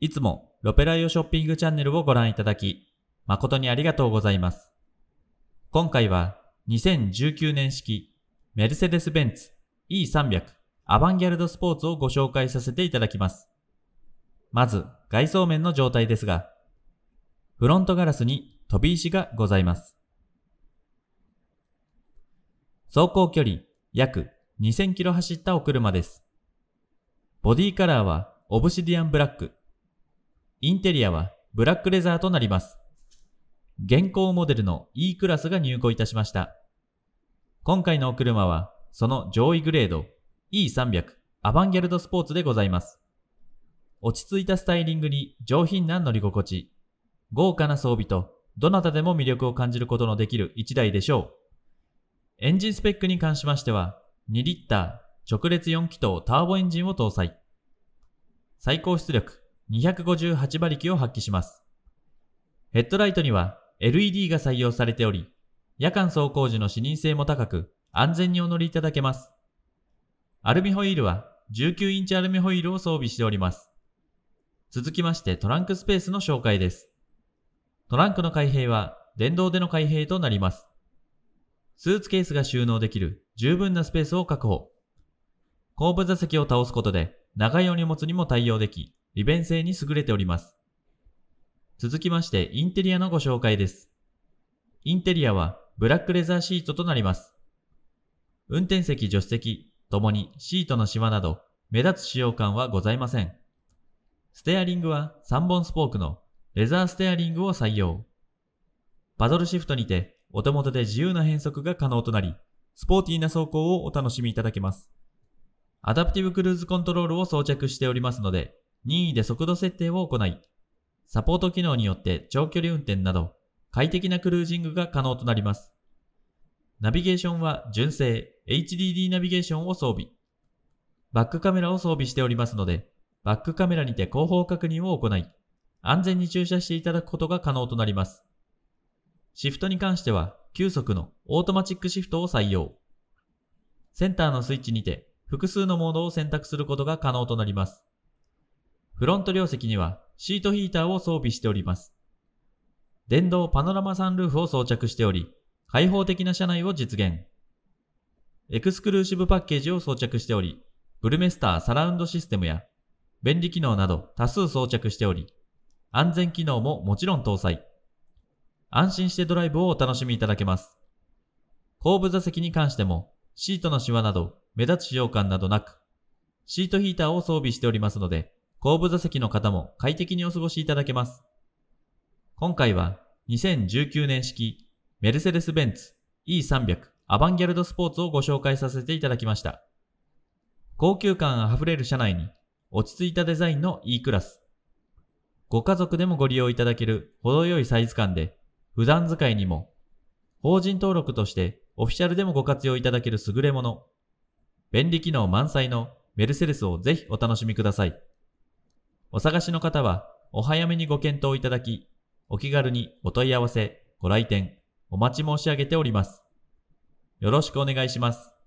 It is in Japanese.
いつもロペライオショッピングチャンネルをご覧いただき、誠にありがとうございます。今回は2019年式メルセデス・ベンツ E300 アバンギャルドスポーツをご紹介させていただきます。まず外装面の状態ですが、フロントガラスに飛び石がございます。走行距離約2000キロ走ったお車です。ボディカラーはオブシディアンブラック。インテリアはブラックレザーとなります。現行モデルの E クラスが入庫いたしました。今回のお車は、その上位グレード E300 アバンギャルドスポーツでございます。落ち着いたスタイリングに上品な乗り心地、豪華な装備と、どなたでも魅力を感じることのできる1台でしょう。エンジンスペックに関しましては、2リッター直列4気筒ターボエンジンを搭載。最高出力258馬力を発揮します。ヘッドライトには LED が採用されており、夜間走行時の視認性も高く、安全にお乗りいただけます。アルミホイールは19インチアルミホイールを装備しております。続きましてトランクスペースの紹介です。トランクの開閉は電動での開閉となります。スーツケースが収納できる十分なスペースを確保。後部座席を倒すことで長いお荷物にも対応でき、利便性に優れております。続きましてインテリアのご紹介です。インテリアはブラックレザーシートとなります。運転席、助手席ともにシートのシワなど目立つ使用感はございません。ステアリングは3本スポークのレザーステアリングを採用。パドルシフトにてお手元で自由な変速が可能となり、スポーティーな走行をお楽しみいただけます。アダプティブクルーズコントロールを装着しておりますので、任意で速度設定を行い、サポート機能によって長距離運転など快適なクルージングが可能となります。ナビゲーションは純正 HDD ナビゲーションを装備。バックカメラを装備しておりますので、バックカメラにて後方確認を行い、安全に駐車していただくことが可能となります。シフトに関しては、急速のオートマチックシフトを採用。センターのスイッチにて、複数のモードを選択することが可能となります。フロント両席にはシートヒーターを装備しております。電動パノラマサンルーフを装着しており、開放的な車内を実現。エクスクルーシブパッケージを装着しており、ブルメスターサラウンドシステムや便利機能など多数装着しており、安全機能ももちろん搭載。安心してドライブをお楽しみいただけます。後部座席に関しても、シートのシワなど目立つ使用感などなく、シートヒーターを装備しておりますので、後部座席の方も快適にお過ごしいただけます。今回は2019年式メルセデス・ベンツ E300 アバンギャルドスポーツをご紹介させていただきました。高級感あふれる車内に落ち着いたデザインの E クラス。ご家族でもご利用いただける程よいサイズ感で普段使いにも法人登録としてオフィシャルでもご活用いただける優れもの。便利機能満載のメルセデスをぜひお楽しみください。お探しの方は、お早めにご検討いただき、お気軽にお問い合わせ、ご来店、お待ち申し上げております。よろしくお願いします。